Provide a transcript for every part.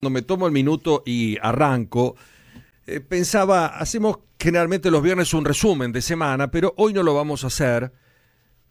Cuando me tomo el minuto y arranco, eh, pensaba, hacemos generalmente los viernes un resumen de semana, pero hoy no lo vamos a hacer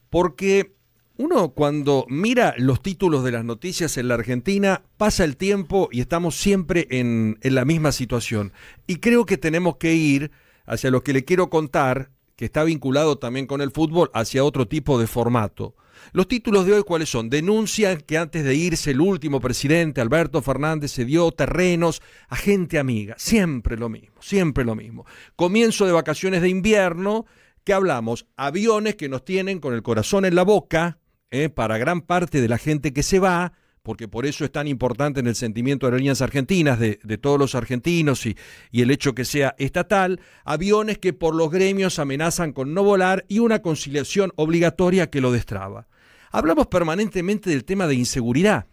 porque uno cuando mira los títulos de las noticias en la Argentina, pasa el tiempo y estamos siempre en, en la misma situación. Y creo que tenemos que ir hacia lo que le quiero contar que está vinculado también con el fútbol, hacia otro tipo de formato. Los títulos de hoy, ¿cuáles son? denuncia que antes de irse el último presidente, Alberto Fernández, se dio terrenos a gente amiga. Siempre lo mismo, siempre lo mismo. Comienzo de vacaciones de invierno, que hablamos? Aviones que nos tienen con el corazón en la boca, ¿eh? para gran parte de la gente que se va, porque por eso es tan importante en el sentimiento de Aerolíneas Argentinas, de, todos los argentinos y, y, el hecho que sea estatal, aviones que por los gremios amenazan con no volar y una conciliación obligatoria que lo destraba. Hablamos permanentemente del tema de inseguridad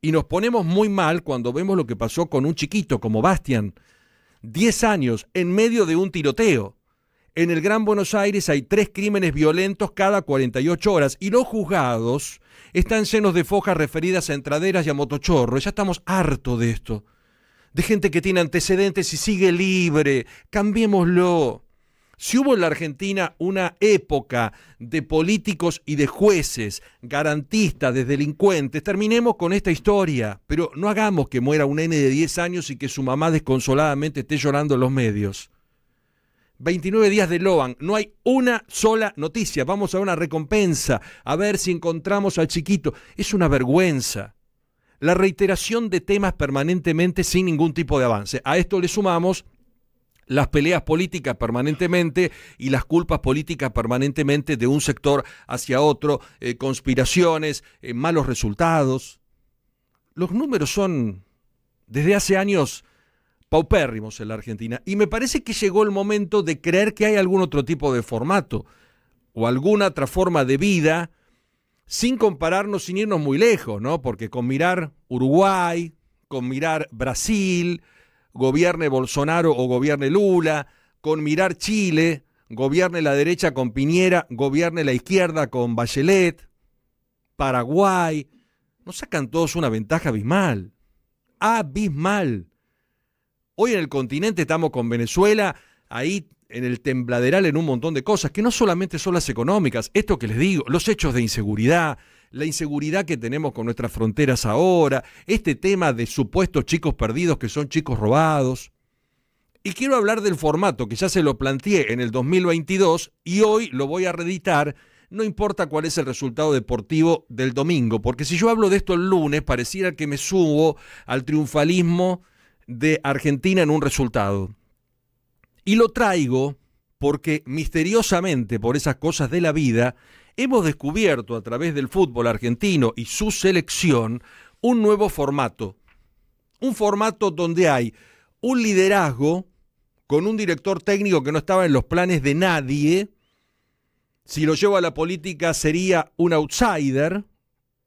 y nos ponemos muy mal cuando vemos lo que pasó con un chiquito como Bastian, 10 años en medio de un tiroteo. En el Gran Buenos Aires hay tres crímenes violentos cada 48 horas y los juzgados están llenos de fojas referidas a entraderas y a motochorros. Ya estamos hartos de esto. De gente que tiene antecedentes y sigue libre. Cambiémoslo. Si hubo en la Argentina una época de políticos y de jueces, garantistas, de delincuentes, terminemos con esta historia, pero no hagamos que muera un nene de 10 años y que su mamá desconsoladamente esté llorando en los medios. 29 días de Loan, no hay una sola noticia, vamos a una recompensa, a ver si encontramos al chiquito. Es una vergüenza. La reiteración de temas permanentemente sin ningún tipo de avance. A esto le sumamos las peleas políticas permanentemente y las culpas políticas permanentemente de un sector hacia otro, eh, conspiraciones, eh, malos resultados. Los números son, desde hace años, paupérrimos en la Argentina. Y me parece que llegó el momento de creer que hay algún otro tipo de formato o alguna otra forma de vida sin compararnos, sin irnos muy lejos, ¿no? Porque con mirar Uruguay, con mirar Brasil, gobierne Bolsonaro o gobierne Lula, con mirar Chile, gobierne la derecha con Piñera, gobierne la izquierda con Bachelet, Paraguay, nos sacan todos una ventaja abismal, abismal. Hoy en el continente estamos con Venezuela, ahí en el tembladeral en un montón de cosas, que no solamente son las económicas, esto que les digo, los hechos de inseguridad, la inseguridad que tenemos con nuestras fronteras ahora, este tema de supuestos chicos perdidos que son chicos robados. Y quiero hablar del formato que ya se lo planteé en el 2022 y hoy lo voy a reeditar, no importa cuál es el resultado deportivo del domingo, porque si yo hablo de esto el lunes, pareciera que me subo al triunfalismo de Argentina en un resultado. Y lo traigo porque misteriosamente, por esas cosas de la vida, hemos descubierto a través del fútbol argentino y su selección un nuevo formato. Un formato donde hay un liderazgo con un director técnico que no estaba en los planes de nadie. Si lo llevo a la política sería un outsider,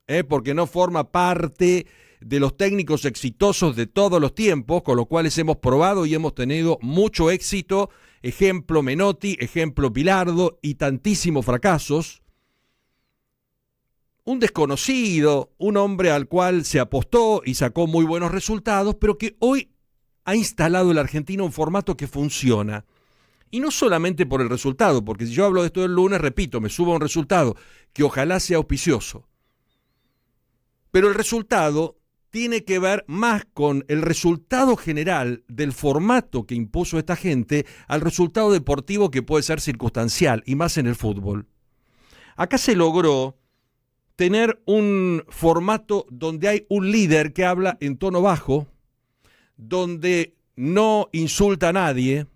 ¿eh? porque no forma parte de los técnicos exitosos de todos los tiempos, con los cuales hemos probado y hemos tenido mucho éxito, ejemplo Menotti, ejemplo Pilardo y tantísimos fracasos. Un desconocido, un hombre al cual se apostó y sacó muy buenos resultados, pero que hoy ha instalado el argentino un formato que funciona. Y no solamente por el resultado, porque si yo hablo de esto el lunes, repito, me subo a un resultado que ojalá sea auspicioso. Pero el resultado tiene que ver más con el resultado general del formato que impuso esta gente al resultado deportivo que puede ser circunstancial y más en el fútbol. Acá se logró tener un formato donde hay un líder que habla en tono bajo, donde no insulta a nadie,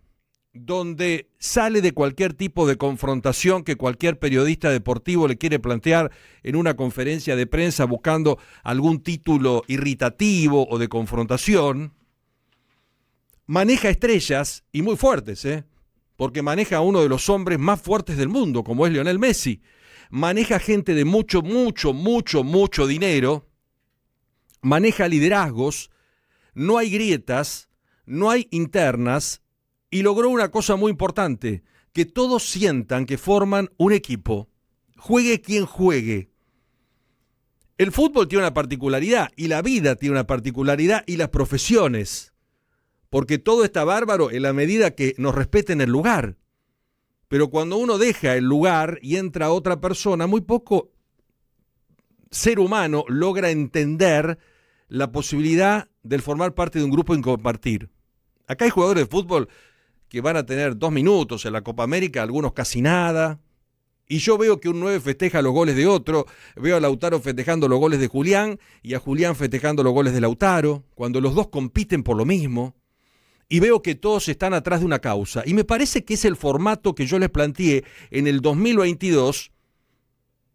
donde sale de cualquier tipo de confrontación que cualquier periodista deportivo le quiere plantear en una conferencia de prensa buscando algún título irritativo o de confrontación, maneja estrellas y muy fuertes, ¿eh? porque maneja a uno de los hombres más fuertes del mundo, como es Lionel Messi. Maneja gente de mucho, mucho, mucho, mucho dinero. Maneja liderazgos. No hay grietas, no hay internas y logró una cosa muy importante, que todos sientan que forman un equipo, juegue quien juegue. El fútbol tiene una particularidad y la vida tiene una particularidad y las profesiones, porque todo está bárbaro en la medida que nos respeten el lugar. Pero cuando uno deja el lugar y entra otra persona, muy poco ser humano logra entender la posibilidad del formar parte de un grupo y compartir. Acá hay jugadores de fútbol que van a tener dos minutos en la Copa América, algunos casi nada. Y yo veo que un 9 festeja los goles de otro, veo a Lautaro festejando los goles de Julián y a Julián festejando los goles de Lautaro, cuando los dos compiten por lo mismo. Y veo que todos están atrás de una causa. Y me parece que es el formato que yo les planteé en el 2022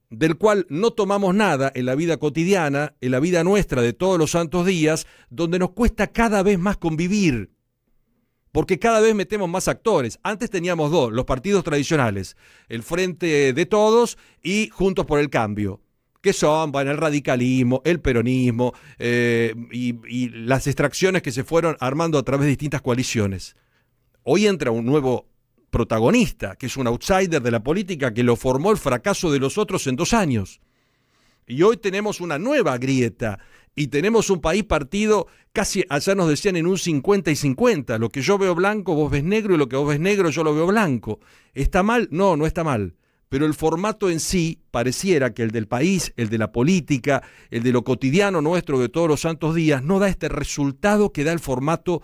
del cual no tomamos nada en la vida cotidiana, en la vida nuestra de todos los santos días, donde nos cuesta cada vez más convivir, porque cada vez metemos más actores. Antes teníamos dos, los partidos tradicionales, el Frente de Todos y Juntos por el Cambio, que son, bueno, el radicalismo, el peronismo eh, y, y, las extracciones que se fueron armando a través de distintas coaliciones. Hoy entra un nuevo protagonista, que es un outsider de la política, que lo formó el fracaso de los otros en dos años. Y hoy tenemos una nueva grieta y tenemos un país partido casi, allá nos decían, en un 50 y 50. Lo que yo veo blanco, vos ves negro y lo que vos ves negro, yo lo veo blanco. ¿Está mal? No, no está mal. Pero el formato en sí pareciera que el del país, el de la política, el de lo cotidiano nuestro de todos los santos días, no da este resultado que da el formato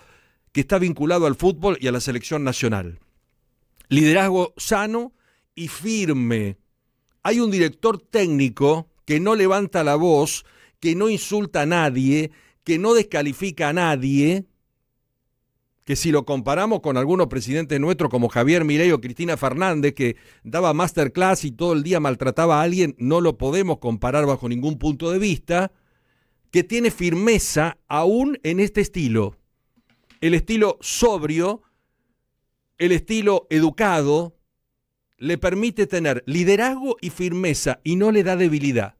que está vinculado al fútbol y a la selección nacional. Liderazgo sano y firme. Hay un director técnico que no levanta la voz, que no insulta a nadie, que no descalifica a nadie, que si lo comparamos con algunos presidentes nuestros como Javier Milei o Cristina Fernández, que daba masterclass y todo el día maltrataba a alguien, no lo podemos comparar bajo ningún punto de vista, que tiene firmeza aún en este estilo. El estilo sobrio, el estilo educado, le permite tener liderazgo y firmeza y no le da debilidad.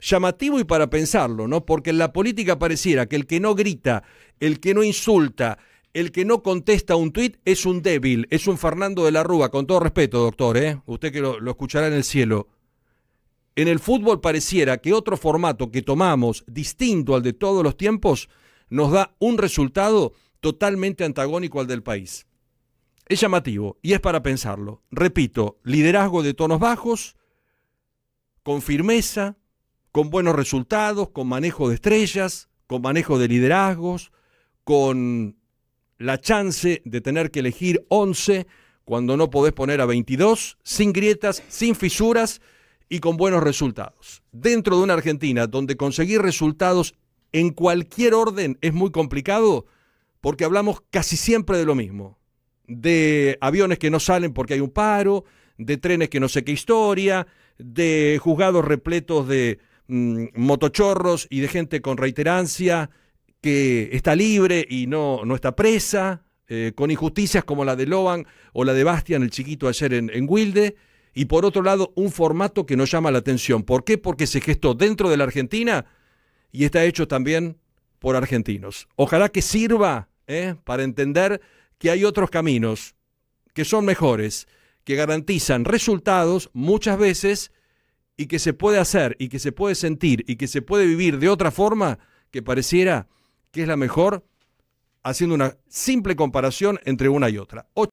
Llamativo y para pensarlo, ¿no? Porque en la política pareciera que el que no grita, el que no insulta, el que no contesta un tuit es un débil, es un Fernando de la Rúa, con todo respeto, doctor, ¿eh? Usted que lo, lo escuchará en el cielo. En el fútbol pareciera que otro formato que tomamos, distinto al de todos los tiempos, nos da un resultado totalmente antagónico al del país. Es llamativo y es para pensarlo. Repito, liderazgo de tonos bajos, con firmeza, con buenos resultados, con manejo de estrellas, con manejo de liderazgos, con la chance de tener que elegir 11 cuando no podés poner a 22, sin grietas, sin fisuras y con buenos resultados. Dentro de una Argentina donde conseguir resultados en cualquier orden es muy complicado, porque hablamos casi siempre de lo mismo de aviones que no salen porque hay un paro, de trenes que no sé qué historia, de juzgados repletos de mm, motochorros y de gente con reiterancia que está libre y no, no está presa, eh, con injusticias como la de Loban o la de Bastian, el chiquito ayer en, Wilde, y por otro lado un formato que nos llama la atención. ¿Por qué? Porque se gestó dentro de la Argentina y está hecho también por argentinos. Ojalá que sirva ¿eh? para entender que hay otros caminos que son mejores, que garantizan resultados muchas veces y que se puede hacer y que se puede sentir y que se puede vivir de otra forma que pareciera que es la mejor, haciendo una simple comparación entre una y otra.